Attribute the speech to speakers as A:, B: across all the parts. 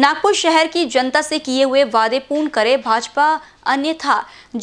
A: नागपुर शहर की जनता से किए हुए वादे पूर्ण करे भाजपा अन्यथा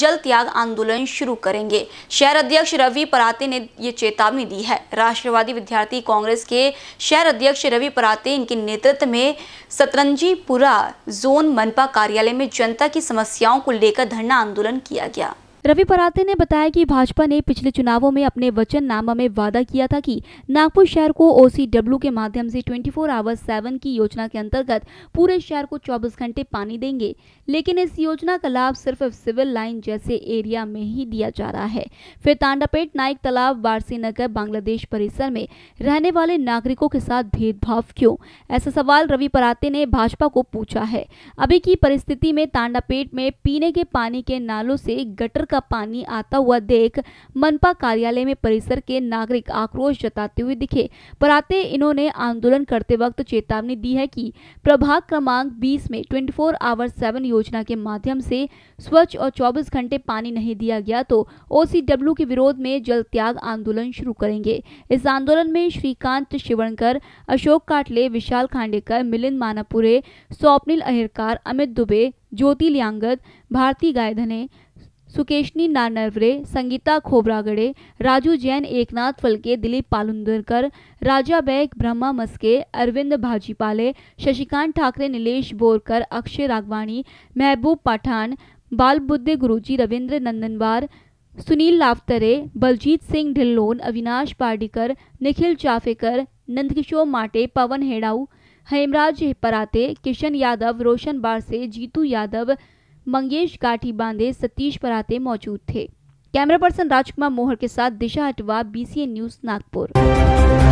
A: जल त्याग आंदोलन शुरू करेंगे शहर अध्यक्ष रवि पराते ने ये चेतावनी दी है राष्ट्रवादी विद्यार्थी कांग्रेस के शहर अध्यक्ष रवि पराते इनके नेतृत्व में सतरंजीपुरा जोन मनपा कार्यालय में जनता की समस्याओं को लेकर धरना आंदोलन किया गया रवि पराते ने बताया कि भाजपा ने पिछले चुनावों में अपने वचन नामा में वादा किया था कि नागपुर शहर को ओसीडब्ल्यू के माध्यम से 24 फोर आवर्स सेवन की योजना के अंतर्गत पूरे शहर को 24 घंटे पानी देंगे लेकिन इस योजना का लाभ सिर्फ सिविल लाइन जैसे एरिया में ही दिया जा रहा है फिर तांडापेट नाइक तालाब वारसी नगर बांग्लादेश परिसर में रहने वाले नागरिकों के साथ भेदभाव क्यों ऐसा सवाल रवि पराते ने भाजपा को पूछा है अभी की परिस्थिति में तांडापेट में पीने के पानी के नालों से गटर का पानी आता हुआ देख मनपा कार्यालय में परिसर के नागरिक आक्रोश जताते हुए दिखे आते इन्होंने आंदोलन करते वक्त चेतावनी दी है कि प्रभाग क्रमांक 20 में 24 फोर आवर सेवन योजना के माध्यम से स्वच्छ और 24 घंटे पानी नहीं दिया गया तो ओ के विरोध में जल त्याग आंदोलन शुरू करेंगे इस आंदोलन में श्रीकांत शिवणकर अशोक काटले विशाल खांडेकर मिलिंद मानापुरे स्वप्निल अहिरकार अमित दुबे ज्योति लियांगद भारती गायधने सुकेशनी नानवरे संगीता खोबरागड़े राजू जैन एकनाथ फलके दिलीप पालुंदरकर राजा बैग ब्रह्मा मस्के अरविंद भाजीपाले शशिकांत ठाकरे नीलेश बोरकर अक्षय राघवाणी महबूब पाठान बुद्धे गुरुजी रविंद्र नंदनवार सुनील लावतरे बलजीत सिंह ढिल्लोन अविनाश पार्डिकर निखिल चाफेकर नंदकिशोर माटे पवन हेड़ाऊ हेमराज पराते किशन यादव रोशन बारसे जीतू यादव मंगेश गाठी बांधे सतीश पराते मौजूद थे कैमरा पर्सन राजकुमार मोहर के साथ दिशा अटवा बीसीएन न्यूज नागपुर